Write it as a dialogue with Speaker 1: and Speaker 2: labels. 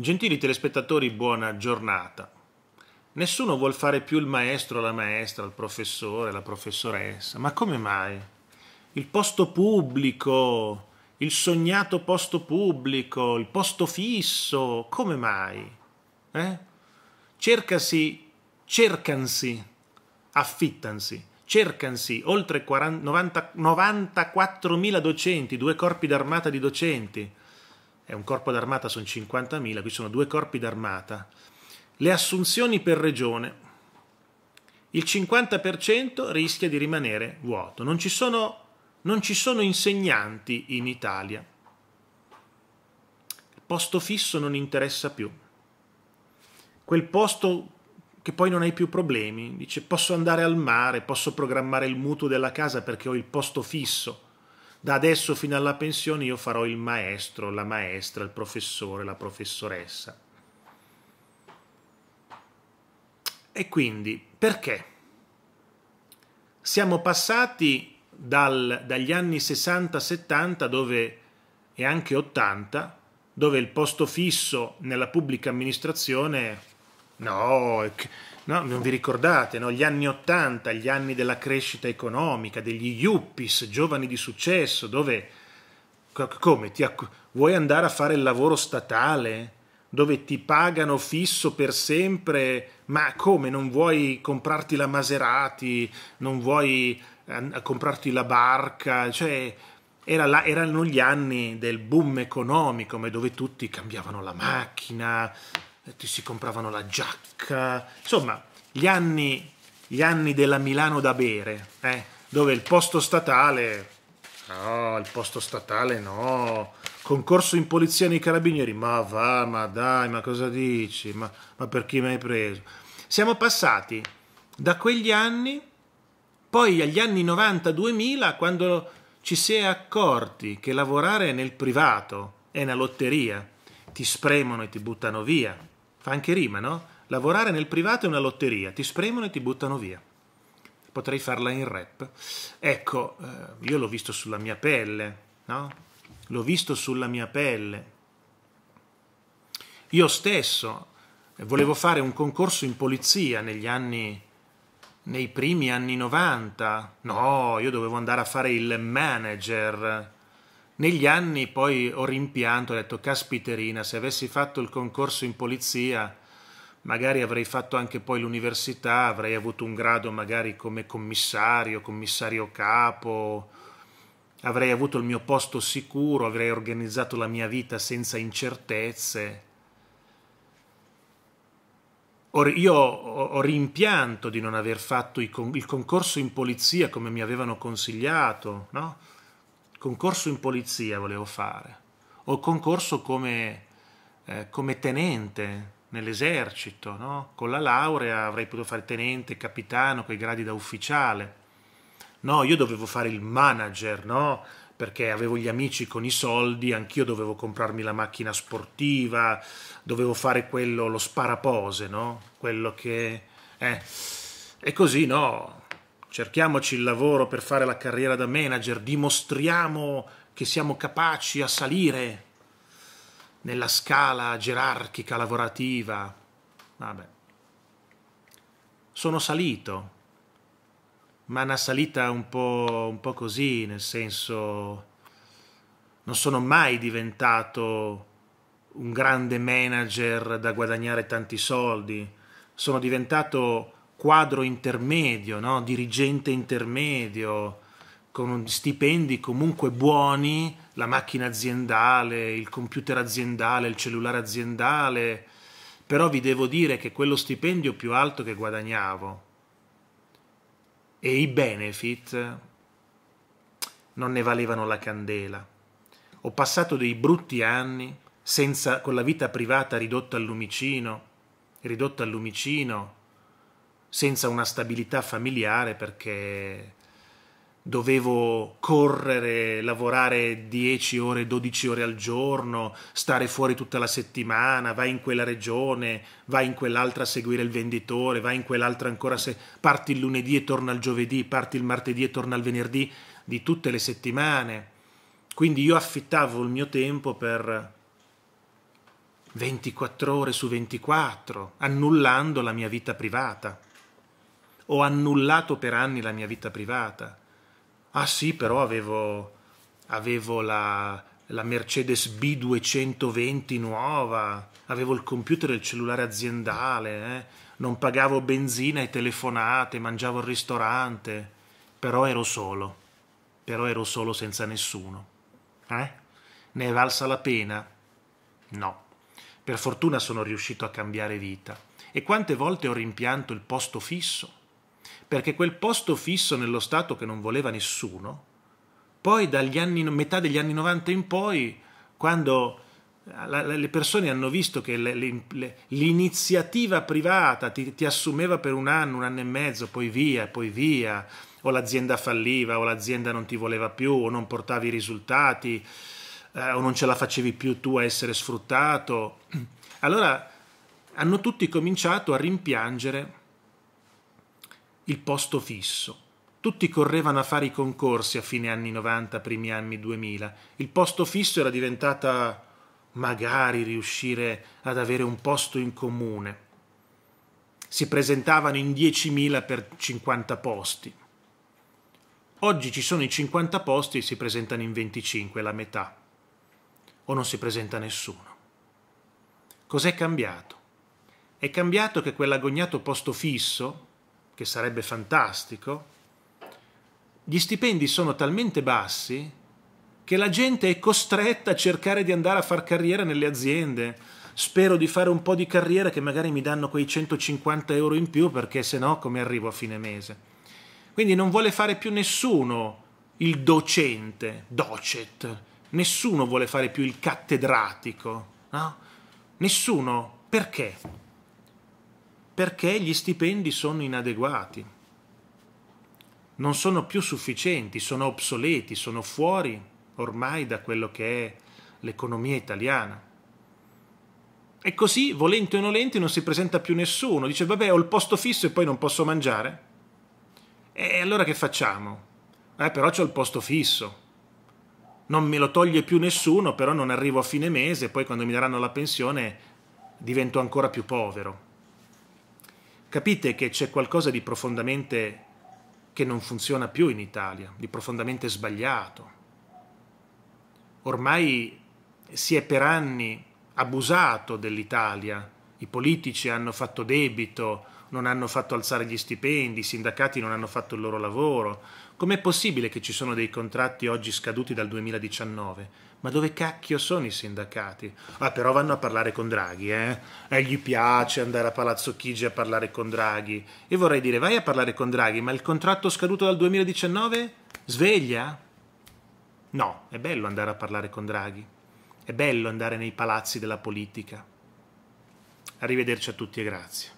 Speaker 1: Gentili telespettatori, buona giornata. Nessuno vuol fare più il maestro, la maestra, il professore, la professoressa, ma come mai? Il posto pubblico, il sognato posto pubblico, il posto fisso, come mai? Eh? Cercasi, cercansi, affittansi, cercansi oltre 94.000 docenti, due corpi d'armata di docenti, è un corpo d'armata, sono 50.000, qui sono due corpi d'armata. Le assunzioni per regione. Il 50% rischia di rimanere vuoto. Non ci sono, non ci sono insegnanti in Italia. Il posto fisso non interessa più. Quel posto che poi non hai più problemi. Dice posso andare al mare, posso programmare il mutuo della casa perché ho il posto fisso da adesso fino alla pensione io farò il maestro, la maestra, il professore, la professoressa. E quindi perché? Siamo passati dal, dagli anni 60-70 dove, e anche 80, dove il posto fisso nella pubblica amministrazione No, no, non vi ricordate, no? gli anni Ottanta, gli anni della crescita economica, degli yuppies, giovani di successo, dove... Come? Ti, vuoi andare a fare il lavoro statale? Dove ti pagano fisso per sempre? Ma come? Non vuoi comprarti la Maserati? Non vuoi eh, comprarti la barca? Cioè, era la, erano gli anni del boom economico, dove tutti cambiavano la macchina, ti si compravano la giacca, insomma gli anni, gli anni della Milano da bere, eh, dove il posto statale, no, il posto statale no, concorso in polizia nei carabinieri, ma va, ma dai, ma cosa dici, ma, ma per chi mi hai preso? Siamo passati da quegli anni, poi agli anni 90-2000, quando ci si è accorti che lavorare nel privato è una lotteria, ti spremono e ti buttano via, anche rima, no? Lavorare nel privato è una lotteria, ti spremono e ti buttano via. Potrei farla in rap. Ecco, eh, io l'ho visto sulla mia pelle, no? L'ho visto sulla mia pelle. Io stesso eh, volevo fare un concorso in polizia negli anni nei primi anni 90. No, io dovevo andare a fare il manager negli anni poi ho rimpianto, ho detto caspiterina, se avessi fatto il concorso in polizia magari avrei fatto anche poi l'università, avrei avuto un grado magari come commissario, commissario capo, avrei avuto il mio posto sicuro, avrei organizzato la mia vita senza incertezze. io ho, ho, rimpianto di non aver fatto il concorso in polizia come mi avevano consigliato, no? concorso in polizia volevo fare, o concorso come, eh, come tenente nell'esercito, no? con la laurea avrei potuto fare tenente, capitano, quei gradi da ufficiale. No, io dovevo fare il manager, no? perché avevo gli amici con i soldi, anch'io dovevo comprarmi la macchina sportiva, dovevo fare quello, lo sparapose, no? Quello che... Eh. E così no, cerchiamoci il lavoro per fare la carriera da manager, dimostriamo che siamo capaci a salire nella scala gerarchica lavorativa. Vabbè. Sono salito, ma una salita un po', un po così, nel senso non sono mai diventato un grande manager da guadagnare tanti soldi, sono diventato quadro intermedio, no? dirigente intermedio, con stipendi comunque buoni, la macchina aziendale, il computer aziendale, il cellulare aziendale, però vi devo dire che quello stipendio più alto che guadagnavo e i benefit non ne valevano la candela. Ho passato dei brutti anni senza, con la vita privata ridotta al lumicino, ridotta al lumicino, senza una stabilità familiare perché dovevo correre, lavorare 10 ore, 12 ore al giorno, stare fuori tutta la settimana, vai in quella regione, vai in quell'altra a seguire il venditore, vai in quell'altra ancora se parti il lunedì e torna il giovedì, parti il martedì e torna il venerdì, di tutte le settimane. Quindi io affittavo il mio tempo per 24 ore su 24, annullando la mia vita privata ho annullato per anni la mia vita privata. Ah sì, però avevo, avevo la, la Mercedes B220 nuova, avevo il computer e il cellulare aziendale, eh? non pagavo benzina e telefonate, mangiavo al ristorante, però ero solo, però ero solo senza nessuno. Eh? Ne è valsa la pena? No. Per fortuna sono riuscito a cambiare vita. E quante volte ho rimpianto il posto fisso? perché quel posto fisso nello Stato che non voleva nessuno, poi dagli anni, metà degli anni 90 in poi, quando eh, la, la, le persone hanno visto che l'iniziativa privata ti, ti, assumeva per un anno, un anno e mezzo, poi via, poi via, o l'azienda falliva, o l'azienda non ti voleva più, o non portavi i risultati, eh, o non ce la facevi più tu a essere sfruttato, allora hanno tutti cominciato a rimpiangere il posto fisso. Tutti correvano a fare i concorsi a fine anni 90, primi anni 2000. Il posto fisso era diventata magari riuscire ad avere un posto in comune. Si presentavano in 10.000 per 50 posti. Oggi ci sono i 50 posti e si presentano in 25, la metà. O non si presenta nessuno. Cos'è cambiato? È cambiato che quell'agognato posto fisso, che sarebbe fantastico, gli stipendi sono talmente bassi che la gente è costretta a cercare di andare a far carriera nelle aziende. Spero di fare un po' di carriera che magari mi danno quei 150 euro in più perché se no come arrivo a fine mese. Quindi non vuole fare più nessuno il docente, docet, nessuno vuole fare più il cattedratico, no? Nessuno, perché? perché gli stipendi sono inadeguati, non sono più sufficienti, sono obsoleti, sono fuori ormai da quello che è l'economia italiana. E così, volenti o nolenti, non si presenta più nessuno. Dice, vabbè, ho il posto fisso e poi non posso mangiare. E allora che facciamo? Eh, però ho il posto fisso. Non me lo toglie più nessuno, però non arrivo a fine mese, poi quando mi daranno la pensione divento ancora più povero capite che c'è qualcosa di profondamente che non funziona più in Italia, di profondamente sbagliato. Ormai si è per anni abusato dell'Italia, i politici hanno fatto debito, non hanno fatto alzare gli stipendi, i sindacati non hanno fatto il loro lavoro. Com'è possibile che ci sono dei contratti oggi scaduti dal 2019? ma dove cacchio sono i sindacati? Ah, però vanno a parlare con Draghi, eh? E eh, gli piace andare a Palazzo Chigi a parlare con Draghi. Io vorrei dire, vai a parlare con Draghi, ma il contratto scaduto dal 2019? Sveglia? No, è bello andare a parlare con Draghi. È bello andare nei palazzi della politica. Arrivederci a tutti e grazie.